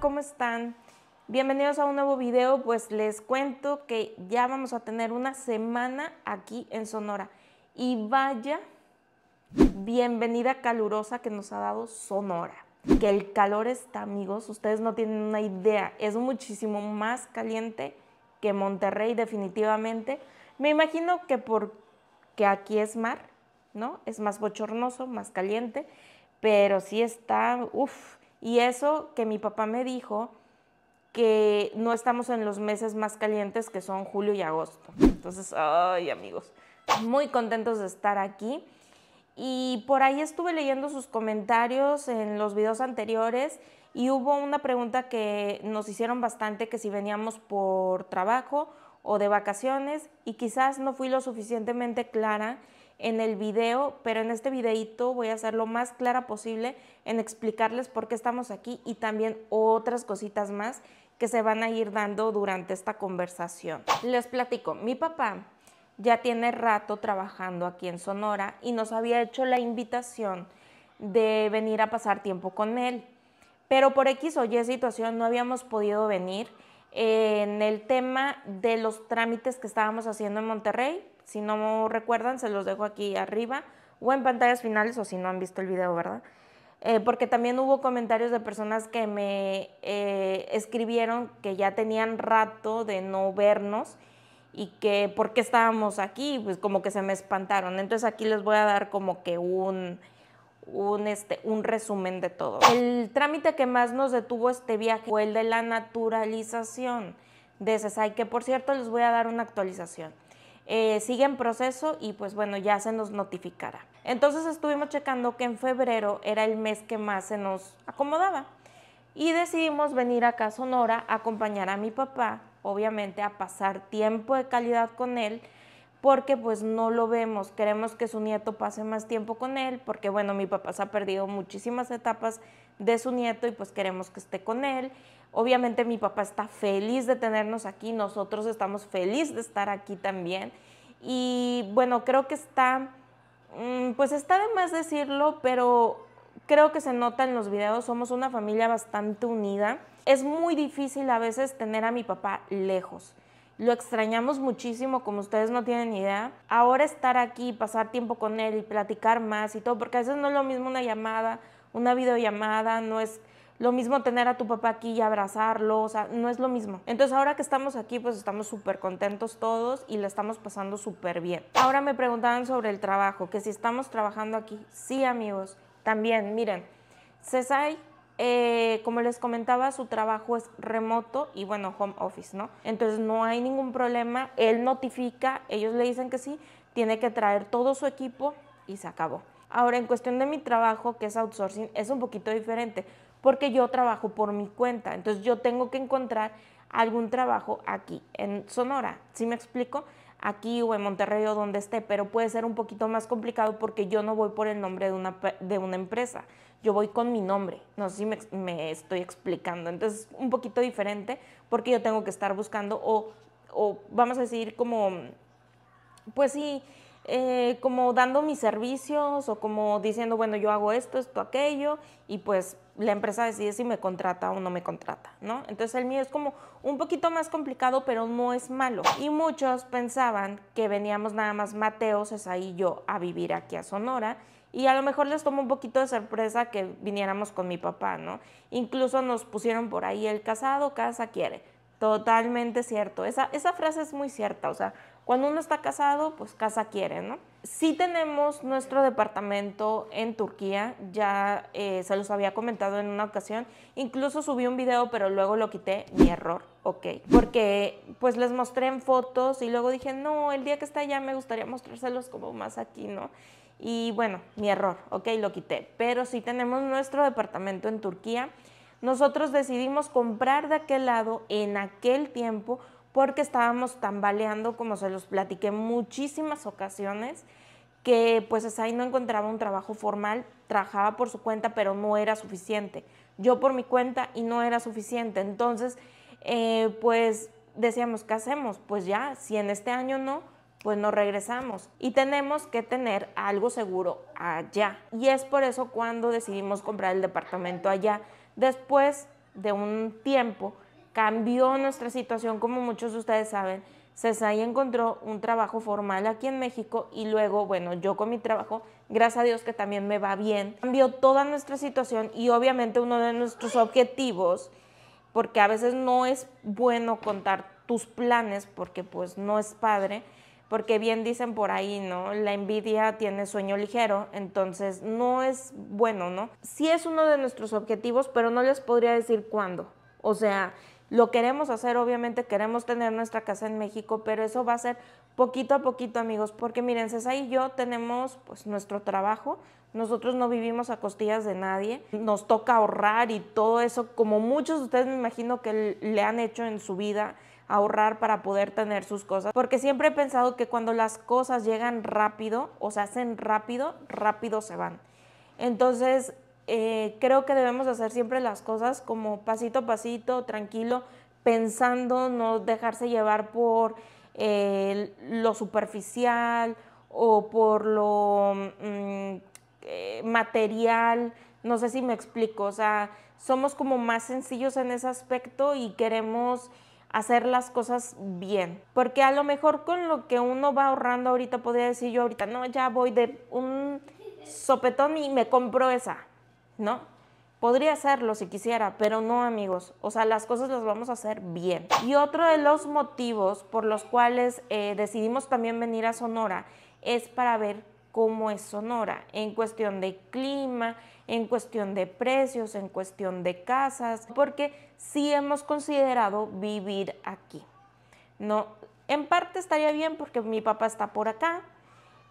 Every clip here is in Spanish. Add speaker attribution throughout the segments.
Speaker 1: ¿cómo están? Bienvenidos a un nuevo video, pues les cuento que ya vamos a tener una semana aquí en Sonora. Y vaya bienvenida calurosa que nos ha dado Sonora. Que el calor está, amigos, ustedes no tienen una idea, es muchísimo más caliente que Monterrey definitivamente. Me imagino que porque aquí es mar, ¿no? Es más bochornoso, más caliente, pero sí está, uff, y eso que mi papá me dijo, que no estamos en los meses más calientes que son julio y agosto. Entonces, ay amigos, muy contentos de estar aquí. Y por ahí estuve leyendo sus comentarios en los videos anteriores y hubo una pregunta que nos hicieron bastante que si veníamos por trabajo o de vacaciones y quizás no fui lo suficientemente clara en el video, pero en este videito voy a ser lo más clara posible en explicarles por qué estamos aquí y también otras cositas más que se van a ir dando durante esta conversación. Les platico, mi papá ya tiene rato trabajando aquí en Sonora y nos había hecho la invitación de venir a pasar tiempo con él. Pero por X o Y situación no habíamos podido venir en el tema de los trámites que estábamos haciendo en Monterrey si no recuerdan, se los dejo aquí arriba o en pantallas finales o si no han visto el video, ¿verdad? Eh, porque también hubo comentarios de personas que me eh, escribieron que ya tenían rato de no vernos y que porque estábamos aquí, pues como que se me espantaron. Entonces aquí les voy a dar como que un, un, este, un resumen de todo. El trámite que más nos detuvo este viaje fue el de la naturalización de CESAI, que por cierto les voy a dar una actualización. Eh, sigue en proceso y pues bueno, ya se nos notificará. Entonces estuvimos checando que en febrero era el mes que más se nos acomodaba y decidimos venir acá a Sonora a acompañar a mi papá, obviamente a pasar tiempo de calidad con él porque pues no lo vemos, queremos que su nieto pase más tiempo con él, porque bueno, mi papá se ha perdido muchísimas etapas de su nieto y pues queremos que esté con él. Obviamente mi papá está feliz de tenernos aquí, nosotros estamos felices de estar aquí también. Y bueno, creo que está, mm, pues está de más decirlo, pero creo que se nota en los videos, somos una familia bastante unida. Es muy difícil a veces tener a mi papá lejos. Lo extrañamos muchísimo, como ustedes no tienen idea. Ahora estar aquí, pasar tiempo con él y platicar más y todo, porque a veces no es lo mismo una llamada, una videollamada, no es lo mismo tener a tu papá aquí y abrazarlo, o sea, no es lo mismo. Entonces ahora que estamos aquí, pues estamos súper contentos todos y la estamos pasando súper bien. Ahora me preguntaban sobre el trabajo, que si estamos trabajando aquí. Sí, amigos, también, miren, CESAI eh, como les comentaba, su trabajo es remoto y bueno, home office, ¿no? Entonces no hay ningún problema, él notifica, ellos le dicen que sí, tiene que traer todo su equipo y se acabó. Ahora, en cuestión de mi trabajo, que es outsourcing, es un poquito diferente porque yo trabajo por mi cuenta. Entonces yo tengo que encontrar algún trabajo aquí, en Sonora, ¿sí me explico? Aquí o en Monterrey o donde esté, pero puede ser un poquito más complicado porque yo no voy por el nombre de una, de una empresa, yo voy con mi nombre, no sé si me, estoy explicando, entonces es un poquito diferente porque yo tengo que estar buscando o, o vamos a decir como, pues sí, eh, como dando mis servicios o como diciendo, bueno, yo hago esto, esto, aquello, y pues la empresa decide si me contrata o no me contrata, ¿no? Entonces el mío es como un poquito más complicado, pero no es malo. Y muchos pensaban que veníamos nada más Mateo, Esaí y yo a vivir aquí a Sonora. Y a lo mejor les tomó un poquito de sorpresa que viniéramos con mi papá, ¿no? Incluso nos pusieron por ahí el casado, casa quiere. Totalmente cierto. Esa, esa frase es muy cierta. O sea, cuando uno está casado, pues casa quiere, ¿no? Sí tenemos nuestro departamento en Turquía, ya eh, se los había comentado en una ocasión, incluso subí un video pero luego lo quité, mi error, ok, porque pues les mostré en fotos y luego dije, no, el día que está allá me gustaría mostrárselos como más aquí, ¿no? Y bueno, mi error, ok, lo quité, pero si tenemos nuestro departamento en Turquía, nosotros decidimos comprar de aquel lado en aquel tiempo porque estábamos tambaleando, como se los platiqué muchísimas ocasiones, que pues ahí no encontraba un trabajo formal, trabajaba por su cuenta, pero no era suficiente. Yo por mi cuenta y no era suficiente. Entonces, eh, pues decíamos, ¿qué hacemos? Pues ya, si en este año no, pues no regresamos y tenemos que tener algo seguro allá. Y es por eso cuando decidimos comprar el departamento allá. Después de un tiempo, cambió nuestra situación, como muchos de ustedes saben. César encontró un trabajo formal aquí en México y luego, bueno, yo con mi trabajo, gracias a Dios que también me va bien, cambió toda nuestra situación y obviamente uno de nuestros objetivos, porque a veces no es bueno contar tus planes porque pues no es padre, porque bien dicen por ahí, ¿no? La envidia tiene sueño ligero, entonces no es bueno, ¿no? Sí es uno de nuestros objetivos, pero no les podría decir cuándo. O sea, lo queremos hacer, obviamente queremos tener nuestra casa en México, pero eso va a ser poquito a poquito, amigos, porque miren, César y yo tenemos pues nuestro trabajo, nosotros no vivimos a costillas de nadie, nos toca ahorrar y todo eso, como muchos de ustedes me imagino que le han hecho en su vida, ahorrar para poder tener sus cosas. Porque siempre he pensado que cuando las cosas llegan rápido o se hacen rápido, rápido se van. Entonces, eh, creo que debemos hacer siempre las cosas como pasito a pasito, tranquilo, pensando, no dejarse llevar por eh, lo superficial o por lo mm, eh, material, no sé si me explico, o sea, somos como más sencillos en ese aspecto y queremos hacer las cosas bien. Porque a lo mejor con lo que uno va ahorrando ahorita, podría decir yo ahorita, no, ya voy de un sopetón y me compro esa. ¿no? Podría hacerlo si quisiera, pero no amigos. O sea, las cosas las vamos a hacer bien. Y otro de los motivos por los cuales eh, decidimos también venir a Sonora es para ver cómo es Sonora en cuestión de clima, en cuestión de precios, en cuestión de casas, porque sí hemos considerado vivir aquí. No, en parte estaría bien porque mi papá está por acá,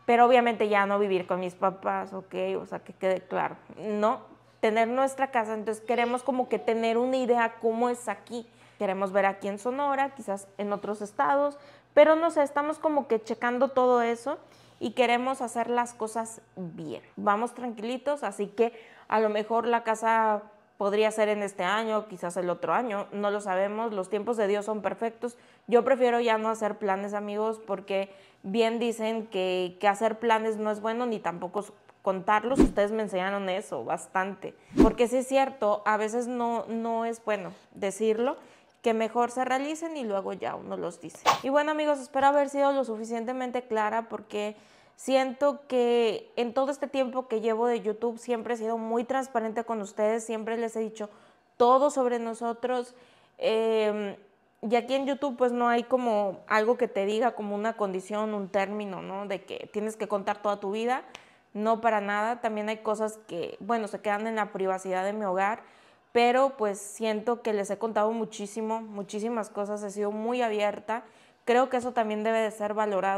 Speaker 1: pero obviamente ya no vivir con mis papás, ok, o sea, que quede claro. No, tener nuestra casa, entonces queremos como que tener una idea cómo es aquí. Queremos ver aquí en Sonora, quizás en otros estados, pero no sé, estamos como que checando todo eso y queremos hacer las cosas bien. Vamos tranquilitos, así que a lo mejor la casa podría ser en este año, quizás el otro año, no lo sabemos, los tiempos de Dios son perfectos. Yo prefiero ya no hacer planes, amigos, porque bien dicen que, que hacer planes no es bueno ni tampoco contarlos, ustedes me enseñaron eso bastante. Porque sí es cierto, a veces no, no es bueno decirlo, que mejor se realicen y luego ya uno los dice. Y bueno amigos, espero haber sido lo suficientemente clara porque siento que en todo este tiempo que llevo de YouTube siempre he sido muy transparente con ustedes, siempre les he dicho todo sobre nosotros. Em, y aquí en YouTube pues no hay como algo que te diga como una condición, un término, ¿no? De que tienes que contar toda tu vida. No, para nada. También hay cosas que, bueno, se quedan en la privacidad de mi hogar, pero pues siento que les he contado muchísimo, muchísimas cosas, he sido muy abierta. Creo que eso también debe de ser valorado.